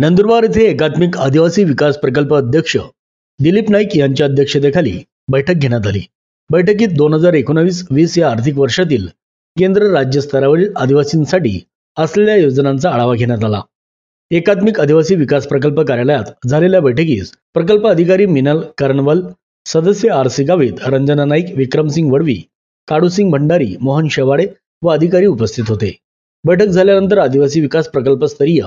नंदुरबार येथे एकात्मिक आदिवासी विकास प्रकल्प अध्यक्ष दिलीप नाईक यांच्या अध्यक्षतेखाली बैठक घेण्यात आली बैठकीत दोन हजार एकोणावीस वीस या आर्थिक वर्षातील केंद्र राज्य स्तरावरील आदिवासींसाठी असलेल्या योजनांचा आढावा घेण्यात आला एकात्मिक आदिवासी विकास प्रकल्प कार्यालयात झालेल्या बैठकीस प्रकल्प अधिकारी मिनल कर्णवल सदस्य आर सी गावित रंजना नाईक विक्रमसिंग वडवी काडूसिंग भंडारी मोहन शेवाडे व अधिकारी उपस्थित होते बैठक झाल्यानंतर आदिवासी विकास प्रकल्पस्तरीय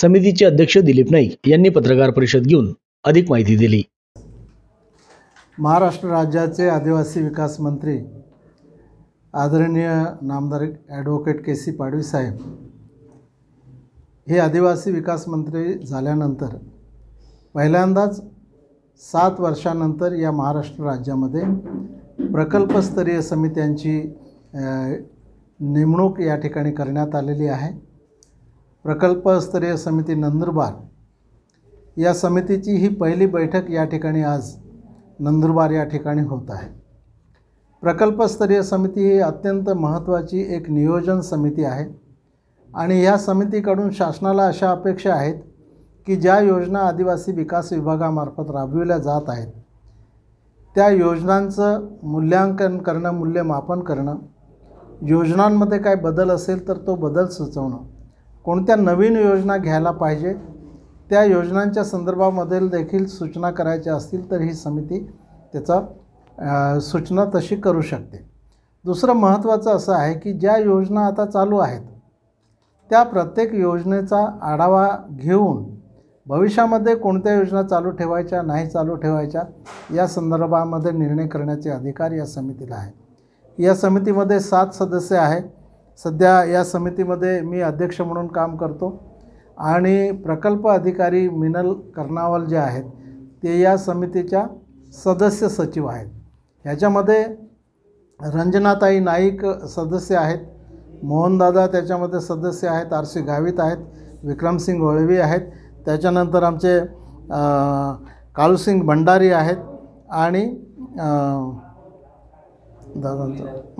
समितीचे अध्यक्ष दिलीप नाईक यांनी पत्रकार परिषद घेऊन अधिक माहिती दिली महाराष्ट्र राज्याचे आदिवासी विकास मंत्री आदरणीय नामदार ॲडव्होकेट के सी पाडवी साहेब हे आदिवासी विकास मंत्री झाल्यानंतर पहिल्यांदाच सात वर्षानंतर या महाराष्ट्र राज्यामध्ये प्रकल्पस्तरीय समित्यांची नेमणूक या ठिकाणी करण्यात आलेली आहे प्रकल्पस्तरीय समिती नंदुरबार या समितीची ही पहिली बैठक या ठिकाणी आज नंदुरबार या ठिकाणी होत आहे प्रकल्पस्तरीय समिती ही अत्यंत महत्त्वाची एक नियोजन समिती आहे आणि ह्या समितीकडून शासनाला अशा अपेक्षा आहेत की ज्या योजना आदिवासी विकास विभागामार्फत राबविल्या जात आहेत त्या योजनांचं मूल्यांकन करणं मूल्यमापन करणं योजनांमध्ये काय बदल असेल तर तो बदल सुचवणं कोणत्या नवीन योजना घ्यायला पाहिजे त्या योजनांच्या संदर्भामध्ये देखील सूचना करायच्या असतील तर ही समिती त्याचा सूचना तशी करू शकते दुसरं महत्त्वाचं असं आहे की ज्या योजना आता चालू आहेत त्या प्रत्येक योजनेचा आढावा घेऊन भविष्यामध्ये कोणत्या योजना चालू ठेवायच्या नाही चालू ठेवायच्या या संदर्भामध्ये निर्णय करण्याचे अधिकार या समितीला आहे या समितीमध्ये सात सदस्य आहेत सध्या या समितीमध्ये मी अध्यक्ष म्हणून काम करतो आणि प्रकल्प अधिकारी मिनल कर्नावल जे आहेत ते या समितीच्या सदस्य सचिव आहेत ह्याच्यामध्ये रंजनाताई नाईक सदस्य आहेत मोहनदादा त्याच्यामध्ये सदस्य आहेत आर सी गावित आहेत विक्रमसिंग वळवी आहेत त्याच्यानंतर आमचे काळूसिंग भंडारी आहेत आणि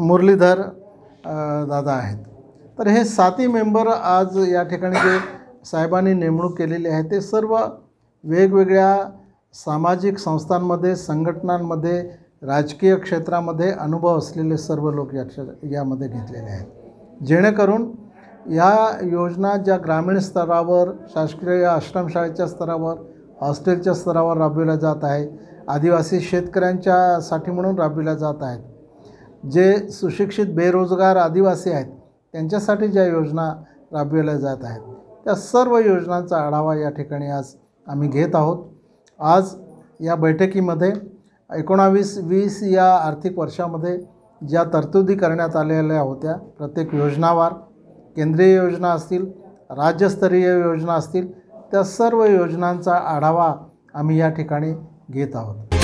मुरलीधर दादा आहेत तर हे साती मेंबर आज या ठिकाणी जे साहेबांनी नेमणूक केलेली आहे ते सर्व वेगवेगळ्या सामाजिक संस्थांमध्ये संघटनांमध्ये राजकीय क्षेत्रामध्ये अनुभव असलेले सर्व लोक याच्या यामध्ये घेतलेले आहेत जेणेकरून या योजना ज्या ग्रामीण स्तरावर शासकीय आश्रमशाळेच्या स्तरावर हॉस्टेलच्या स्तरावर राबविल्या जात आहे आदिवासी शेतकऱ्यांच्यासाठी म्हणून राबविल्या जात आहेत जे सुशिक्षित बेरोजगार आदिवासी आहेत त्यांच्यासाठी ज्या योजना राबविल्या जात आहेत त्या सर्व योजनांचा आढावा या ठिकाणी आज आम्ही घेत आहोत आज या बैठकीमध्ये एकोणावीस वीस या आर्थिक वर्षामध्ये ज्या तरतुदी करण्यात आलेल्या होत्या प्रत्येक योजनावार केंद्रीय योजना असतील राज्यस्तरीय योजना असतील त्या सर्व योजनांचा आढावा आम्ही या ठिकाणी घेत आहोत